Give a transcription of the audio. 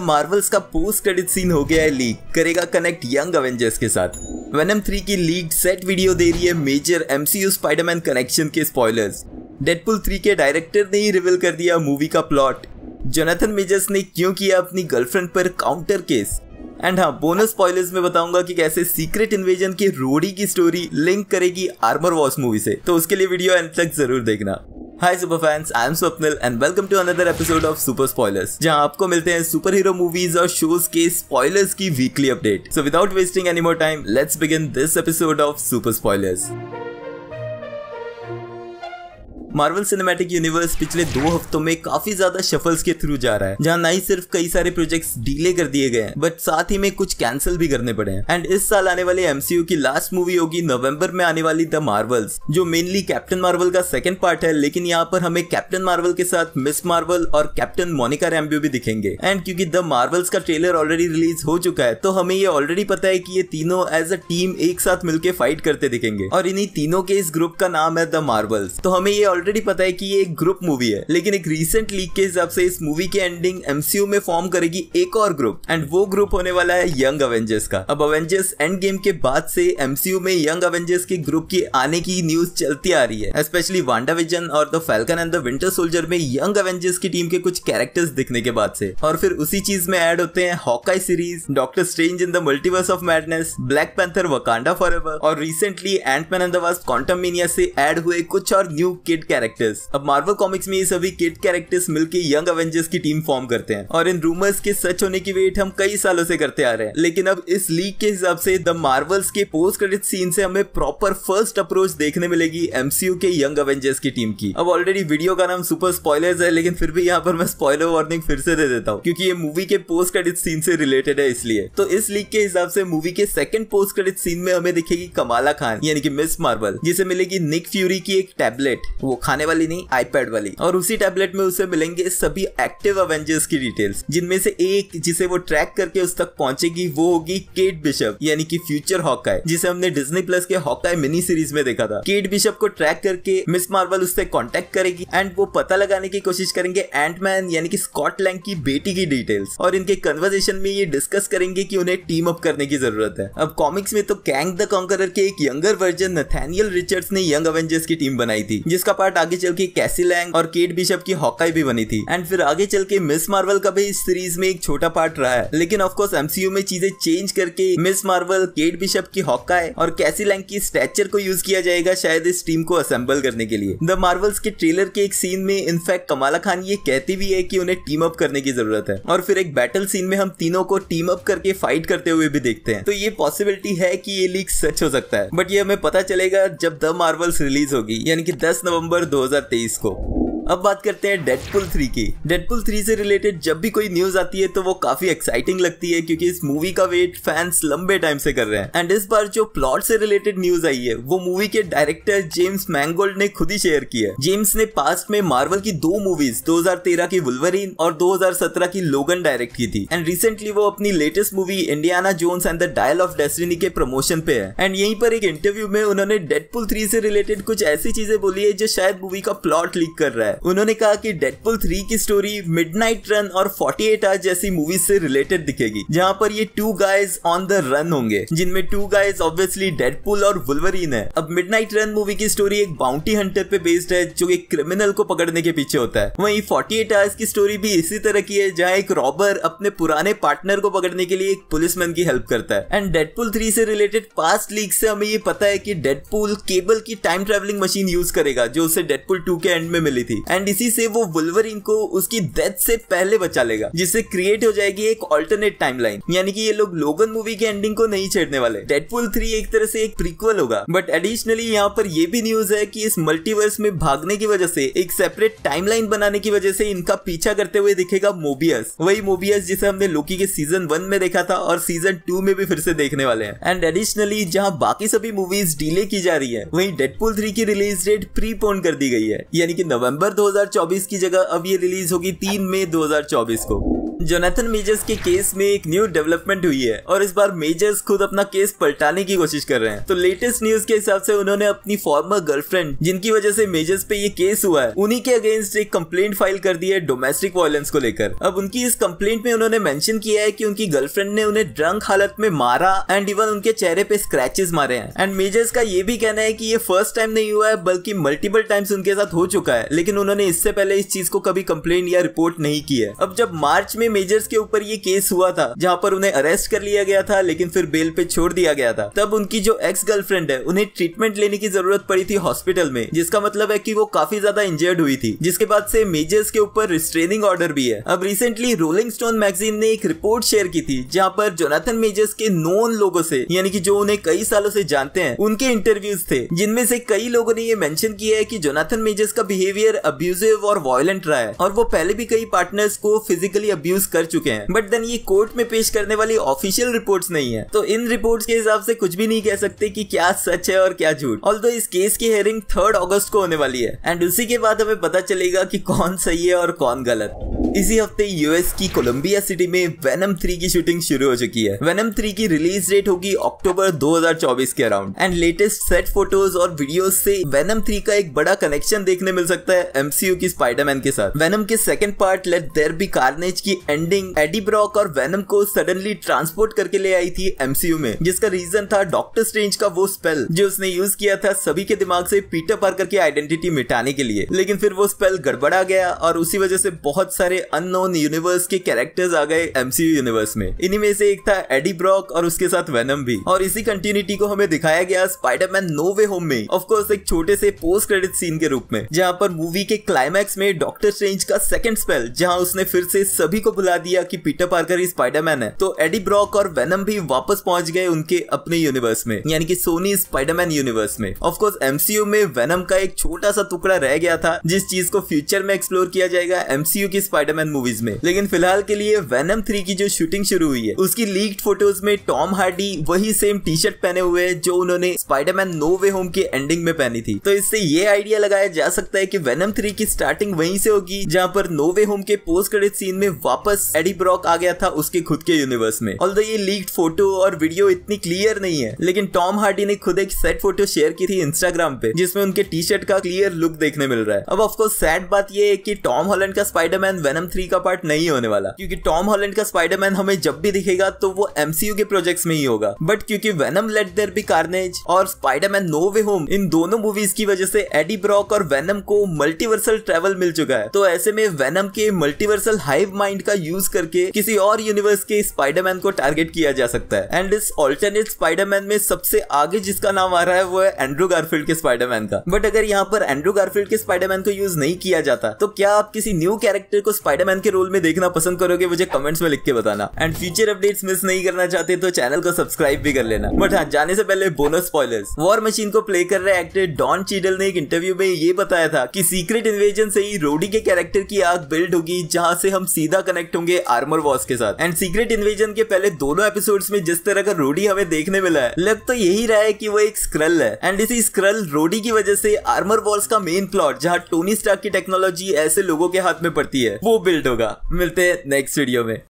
Marvels का post credit scene हो गया है लीक करेगा कनेक्ट यंग अवेंजर्स के साथ वेनम थ्री की लीक सेट वीडियो दे रही है मेजर एमसीयू स्पाइडरमैन कनेक्शन के स्पॉयलर्स डेडपुल थ्री के डायरेक्टर ने ही रिवील कर दिया मूवी का प्लॉट जोनाथन मेजर्स ने क्यों किया अपनी गर्लफ्रेंड पर काउंटर केस एंड हाँ बोनस स्पॉयलर्स में बताऊंगा कि कैसे सीक्रेट इन्वेजन के रोडी की स्टोरी लिंक करेगी आर्मर वॉस मूवी से तो उसके लिए वीडियो एंड तक जरूर देखना hi super fans I am Swapnil and welcome to another episode of super spoilers जहां आपको मिलते हैं सुपर हीरो मूवीज और शोज के स्पॉयलर्स की weekly update so without wasting any more time let's begin this episode of super spoilers Marvel cinematic universe पिछले दो हफ्तों में काफी ज्यादा शफल्स के थ्रू जा रहा है जहाँ ना ही सिर्फ कई सारे प्रोजेक्ट डीले कर दिए गए हैं बट साथ ही में कुछ कैंसिल भी करने पड़े हैं एंड इस साल आने वाले एमसीयू की लास्ट मूवी होगी नवंबर में आने वाली द मार्वल्स जो मेनली कैप्टन मार्वल का सेकंड पार्ट है लेकिन यहाँ पर हमें कैप्टन मार्वल के साथ मिस मार्वल और कैप्टन मोनिका रैम्बो भी दिखेंगे एंड क्योंकि द मार्वल्स का ट्रेलर ऑलरेडी रिलीज हो चुका है तो हमें ये ऑलरेडी पता है कि ये तीनों एज अ टीम एक साथ मिलकर फाइट करते दिखेंगे और इन्हीं तीनों के इस ग्रुप का नाम है द मार्वल्स तो हमें ये ऑलरेडी पता है कि ये एक ग्रुप मूवी है लेकिन एक रिसेंट लीक के हिसाब से इस मूवी की एंडिंग एमसीयू में फॉर्म करेगी एक और ग्रुप एंड वो ग्रुप होने वाला है यंग अवेंजर्स का अब अवेंजर्स एंड गेम के बाद से एमसीयू में यंग अवेंजर्स के ग्रुप की आने की न्यूज चलती आ रही है स्पेशली वांडा विजन और the Falcon and the Winter Soldier में यंग अवेंजर्स की टीम के कुछ कैरेक्टर्स दिखने के बाद से और फिर उसी चीज में ऐड होते हैं Hawkeye series Doctor Strange in the Multiverse of Madness Black Panther Wakanda forever और recently Ant-Man and the Wasp Quantumania से ऐड हुए कुछ और न्यू किड कैरेक्टर्स अब मार्वल कॉमिक्स में ये सभी किड कैरेक्टर्स मिलकर यंग एवेंजर्स की टीम फॉर्म करते हैं और इन रूमर्स के सच होने की वेट हम कई सालों से करते आ रहे हैं लेकिन अब इस लीक के हिसाब से द मार्वल्स के पोस्ट क्रेडिट सीन से हमें प्रॉपर फर्स्ट अप्रोच देखने मिलेगी एमसीयू के यंग एवेंजर्स की टीम की अब ऑलरेडी वीडियो का नाम सुपर स्पॉयलर्स है लेकिन फिर भी यहाँ पर मैं स्पॉयलर वार्निंग फिर से दे देता हूँ क्योंकि ये मूवी के पोस्ट क्रेडिट सीन से रिलेटेड है इसलिए तो इस लीक के हिसाब से मूवी के सेकंड पोस्ट क्रेडिट सीन में हमें दिखेगी कमाला खान यानी कि मिस मार्बल जिसे मिलेगी निक फ्यूरी की एक टैबलेट वो खाने वाली नहीं आईपैड वाली और उसी टैबलेट में उसे मिलेंगे सभी एक्टिव अवेंजर्स की डिटेल्स जिनमें से एक जिसे वो ट्रैक करके उस तक पहुंचेगी वो होगी केट बिशप यानी कि फ्यूचर हॉकाय जिसे हमने डिजनी प्लस के हॉकाय मिनी सीरीज में देखा था केट बिशप को ट्रैक करके मिस मार्वल उससे कॉन्टेक्ट करेगी एंड वो पता लगाने की कोशिश करेंगे एंटमैन यानी कि स्कॉटलैंड की बेटी की डिटेल्स और इनके कन्वर्जेशन में ये डिस्कस करेंगे कि उन्हें टीम अप करने की जरूरत है अब कॉमिक्स में तो कैंग द कॉन्कर के एक यंगर वर्जन नथैनियल रिचर्ड्स ने यंग अवेंजर्स की टीम बनाई थी जिसका पार्ट पार्ट आगे चल के कैसी लैंग और केट बिशप की हॉकाई भी बनी थी एंड फिर आगे चल के मिस मार्वल का भी इस सीरीज में एक छोटा पार्ट रहा है लेकिन ऑफकोर्स एमसीयू में चीजें चेंज करके मिस मार्वल केट बिशप की हॉकाई और कैसी लैंग की स्ट्रेचर को यूज किया जाएगा शायद इस टीम को असेंबल करने के लिए द मार्वल्स के ट्रेलर के एक सीन में इनफैक्ट कमाला खान ये कहती भी है कि उन्हें टीम अप करने की जरूरत है और फिर एक बैटल सीन में हम तीनों को टीम अप करके फाइट करते हुए भी देखते हैं तो ये पॉसिबिलिटी है कि ये लीक सच हो सकता है बट ये हमें पता चलेगा जब द मार्वल्स रिलीज होगी यानी कि 10 नवंबर दिसंबर 2023 को अब बात करते हैं डेडपुल थ्री की डेडपुल थ्री से रिलेटेड जब भी कोई न्यूज आती है तो वो काफी एक्साइटिंग लगती है क्योंकि इस मूवी का वेट फैंस लंबे टाइम से कर रहे हैं एंड इस बार जो प्लॉट से रिलेटेड न्यूज आई है वो मूवी के डायरेक्टर जेम्स मैंगोल्ड ने खुद ही शेयर की है जेम्स ने पास्ट में मार्वल की दो मूवीज 2013 की वुलवरीन और 2017 की लोगन डायरेक्ट की थी एंड रिसेंटली वो अपनी latest movie Indiana Jones and the Dial of Destiny के प्रमोशन पे है एंड यहीं पर एक इंटरव्यू में उन्होंने डेडपुल थ्री से रिलेटेड कुछ ऐसी चीजें बोली है जो शायद मूवी का प्लॉट लीक कर रहा है है उन्होंने कहा कि डेडपुल थ्री की स्टोरी मिड रन और फोर्टी एट आवर्स जैसी मूवीज से रिलेटेड दिखेगी जहाँ पर ये two guys on the run होंगे जिनमें टू गाइज ऑब्वियसली डेडपुल और वुलवरीन है अब मिड रन मूवी की स्टोरी एक बाउंटी हंटर पे बेस्ड है जो एक क्रिमिनल को पकड़ने के पीछे होता है वही फोर्टी एट आवर्स की स्टोरी भी इसी तरह की है जहाँ एक रॉबर अपने पुराने पार्टनर को पकड़ने के लिए एक पुलिसमैन की हेल्प करता है एंड डेडपुल थ्री से रिलेटेड पास्ट लीक से हमें ये पता है की डेडपुल केबल की टाइम ट्रेवलिंग मशीन यूज करेगा जो उसे डेडपुल टू के एंड में मिली थी एंड इसी से वो वुलवरिन को उसकी डेथ से पहले बचा लेगा जिससे क्रिएट हो जाएगी एक ऑल्टरनेट टाइमलाइन यानी कि ये लोग लोगन मूवी के एंडिंग को नहीं छेड़ने वाले डेडपुल थ्री एक तरह से एक प्रीक्वल होगा बट एडिशनली यहाँ पर ये भी न्यूज है कि इस मल्टीवर्स में भागने की वजह से एक सेपरेट टाइमलाइन बनाने की वजह से इनका पीछा करते हुए दिखेगा मोबियस वही मोबियस जिसे हमने लोकी के सीजन वन में देखा था और सीजन टू में भी फिर से देखने वाले हैं एंड एडिशनली जहाँ बाकी सभी मूवीज डिले की जा रही है वही डेडपुल थ्री की रिलीज डेट प्रीपोन कर दी गई है यानी कि नवंबर दिसंबर 2024 की जगह अब ये रिलीज होगी 3 मई 2024 को जोनाथन मेजर्स के केस में एक न्यू डेवलपमेंट हुई है और इस बार मेजर्स खुद अपना केस पलटाने की कोशिश कर रहे हैं तो लेटेस्ट न्यूज के हिसाब से उन्होंने अपनी फॉर्मर गर्लफ्रेंड जिनकी वजह से मेजर्स पे ये केस हुआ है उन्हीं के अगेंस्ट एक कम्प्लेट फाइल कर दी है डोमेस्टिक वायलेंस को लेकर अब उनकी इस कम्प्लेट में उन्होंने मैंशन किया है कि उनकी गर्लफ्रेंड ने उन्हें ड्रंक हालत में मारा एंड इवन उनके चेहरे पे स्क्रेचेस मारे हैं एंड मेजर्स का ये भी कहना है की ये फर्स्ट टाइम नहीं हुआ है बल्कि मल्टीपल टाइम्स उनके साथ हो चुका है लेकिन उन्होंने इससे पहले इस चीज को कभी कम्प्लेन या रिपोर्ट नहीं की है अब जब मार्च में मेजर्स के ऊपर ये केस हुआ था जहाँ पर उन्हें अरेस्ट कर लिया गया था लेकिन फिर बेल पे छोड़ दिया गया था तब उनकी जो एक्स गर्लफ्रेंड है उन्हें ट्रीटमेंट लेने की जरूरत पड़ी थी हॉस्पिटल में जिसका मतलब है की वो काफी ज्यादा इंजर्ड हुई थी जिसके बाद से मेजर्स के ऊपर रिस्ट्रेनिंग ऑर्डर भी है अब रिसेंटली रोलिंग स्टोन मैगजीन ने एक रिपोर्ट शेयर की थी जहाँ पर जोनाथन मेजर्स के नोन लोगों से यानी कि जो उन्हें कई सालों से जानते हैं उनके इंटरव्यूज थे जिनमें से कई लोगों ने ये मेंशन किया है कि जोनाथन मेजर्स का बिहेवियर अब्यूजिव और वॉयलेंट रहा है और वो पहले भी कई पार्टनर्स को फिजिकली अब्यूज यूज कर चुके हैं बट देन ये कोर्ट में पेश करने वाली ऑफिशियल रिपोर्ट्स नहीं है तो इन रिपोर्ट्स के हिसाब से कुछ भी नहीं कह सकते कि क्या सच है और क्या झूठ ऑल इस केस की हेयरिंग थर्ड ऑगस्ट को होने वाली है एंड उसी के बाद हमें पता चलेगा की कौन सही है और कौन गलत इसी हफ्ते यूएस की कोलंबिया सिटी में वेनम थ्री की शूटिंग शुरू हो चुकी है वेनम थ्री की रिलीज डेट होगी अक्टूबर 2024 के around and latest set photos और वीडियोस से वेनम थ्री का एक बड़ा कनेक्शन देखने मिल सकता है एमसीयू की स्पाइडरमैन के साथ वेनम के second part let there be carnage की एंडिंग एडी ब्रॉक और वेनम को सडनली ट्रांसपोर्ट करके ले आई थी एमसीयू में जिसका रीजन था डॉक्टर स्ट्रेंज का वो स्पेल जो उसने यूज किया था सभी के दिमाग से पीटर पार्कर की आइडेंटिटी मिटाने के लिए लेकिन फिर वो स्पेल गड़बड़ा गया और उसी वजह से बहुत सारे अननोन यूनिवर्स के कैरेक्टर्स आ गए एमसीयू यूनिवर्स में इन्हीं में से एक था एडी ब्रॉक और उसके साथ वेनम भी और इसी कंटिन्यूटी को हमें दिखाया गया स्पाइडरमैन नो वे होम में ऑफकोर्स एक छोटे से पोस्ट क्रेडिट सीन के रूप में जहाँ पर मूवी के क्लाइमैक्स में डॉक्टर स्ट्रेंज का सेकंड स्पेल जहाँ उसने फिर से सभी को बुला दिया कि पीटर पार्कर ही स्पाइडरमैन है तो एडी ब्रॉक और वेनम भी वापस पहुंच गए उनके अपने यूनिवर्स में यानी कि सोनी स्पाइडरमैन यूनिवर्स में ऑफकोर्स एमसीयू में वेनम का एक छोटा सा टुकड़ा रह गया था जिस चीज को फ्यूचर में एक्सप्लोर किया जाएगा एमसीयू की स्पाइडरमैन मूवीज में लेकिन फिलहाल के लिए वेनम थ्री की जो शूटिंग शुरू हुई है उसकी लीक फोटोज में टॉम हार्डी वही सेम टी शर्ट पहने हुए है जो उन्होंने स्पाइडरमैन नो वे होम के एंडिंग में पहनी थी तो इससे ये आइडिया लगाया जा सकता है की वेनम थ्री की स्टार्टिंग वही से होगी जहाँ पर नो वे होम के पोस्ट क्रेडिट सीन में वापस वापस एडी ब्रॉक आ गया था उसके खुद के यूनिवर्स में ऑल ये लीक फोटो और वीडियो इतनी क्लियर नहीं है लेकिन टॉम हार्डी ने खुद एक सेट फोटो शेयर की थी इंस्टाग्राम पे जिसमें उनके टी शर्ट का क्लियर लुक देखने मिल रहा है अब ऑफकोर्स सैड बात यह है कि टॉम हॉलैंड का स्पाइडरमैन वेनम थ्री का पार्ट नहीं होने वाला क्योंकि टॉम हॉलैंड का स्पाइडरमैन हमें जब भी दिखेगा तो वो एमसीयू के प्रोजेक्ट्स में ही होगा बट क्योंकि Venom let there be carnage और स्पाइडरमैन नो वे होम इन दोनों मूवीज की वजह से एडी ब्रॉक और वेनम को मल्टीवर्सल ट्रेवल मिल चुका है तो ऐसे में वेनम के मल्टीवर्सल हाइव माइंड का का यूज करके किसी और यूनिवर्स के स्पाइडरमैन को टारगेट किया जा सकता है एंड इस ऑल्टरनेट स्पाइडरमैन में सबसे आगे जिसका नाम आ रहा है वो है एंड्रू गारफील्ड के स्पाइडरमैन का बट अगर यहाँ पर एंड्रू गारफील्ड के स्पाइडरमैन को यूज नहीं किया जाता तो क्या आप किसी न्यू कैरेक्टर को स्पाइडरमैन के रोल में देखना पसंद करोगे मुझे कमेंट्स में लिख के बताना एंड फ्यूचर अपडेट्स मिस नहीं करना चाहते तो चैनल को सब्सक्राइब भी कर लेना बट हाँ जाने से पहले बोनस स्पॉयलर्स वॉर मशीन को प्ले कर रहे एक्टर डॉन चीडल ने एक इंटरव्यू में ये बताया था कि सीक्रेट इन्वेजन से ही रोडी के कैरेक्टर की आग बिल्ड होगी जहां से हम सीधा कनेक्ट कनेक्ट होंगे आर्मर वॉस के साथ एंड सीक्रेट इन्वेजन के पहले दोनों एपिसोड्स में जिस तरह का रोडी हमें देखने मिला है लग तो यही रहा है कि वो एक स्क्रल है एंड इसी स्क्रल रोडी की वजह से आर्मर वॉल्स का मेन प्लॉट जहाँ टोनी स्टार्क की टेक्नोलॉजी ऐसे लोगों के हाथ में पड़ती है वो बिल्ड होगा मिलते हैं नेक्स्ट वीडियो में